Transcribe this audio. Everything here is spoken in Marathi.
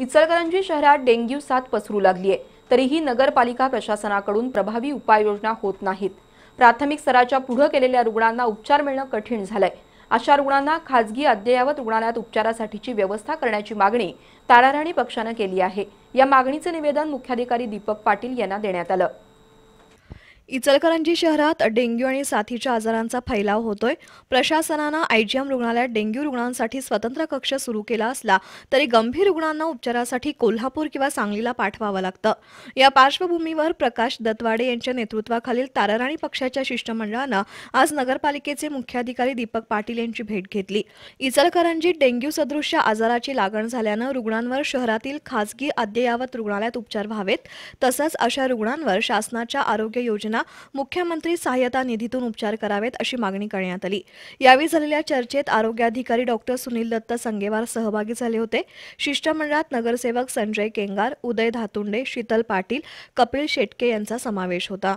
इचलकरंजी शहरात डेंग्यू साथ पसरू लागली आहे तरीही नगरपालिका प्रशासनाकडून प्रभावी उपाययोजना होत नाहीत प्राथमिक स्तराच्या पुढे केलेल्या रुग्णांना उपचार मिळणं कठीण झालंय अशा रुग्णांना खाजगी अद्ययावत रुग्णालयात उपचारासाठीची व्यवस्था करण्याची मागणी ताराराणी पक्षानं केली आहे या मागणीचं निवेदन मुख्याधिकारी दीपक पाटील यांना देण्यात आलं इचलकरंजी शहरात डेंग्यू आणि साथीच्या आजारांचा फैलाव होतोय प्रशासनानं आयजीएम रुग्णालयात डेंग्यू रुग्णांसाठी स्वतंत्र कक्ष सुरू केला असला तरी गंभीर रुग्णांना उपचारासाठी कोल्हापूर किंवा सांगलीला पाठवावं लागतं या पार्श्वभूमीवर प्रकाश दत्वाडे यांच्या नेतृत्वाखालील ताराराणी पक्षाच्या शिष्टमंडळानं आज नगरपालिकेचे मुख्याधिकारी दीपक पाटील यांची भेट घेतली इचलकरंजीत डेंग्यू सदृश्य आजाराची लागण झाल्यानं रुग्णांवर शहरातील खासगी अद्ययावत रुग्णालयात उपचार व्हावेत तसंच अशा रुग्णांवर शासनाच्या आरोग्य योजना मुख्यमंत्री सहाय्यता निधीतून उपचार करावेत अशी मागणी करण्यात आली यावेळी झालेल्या चर्चेत आरोग्याधिकारी डॉक्टर सुनील दत्त संगेवार सहभागी झाले होते शिष्टमंडळात नगरसेवक संजय केंगार उदय धातुंडे शीतल पाटील कपिल शेटके यांचा समावेश होता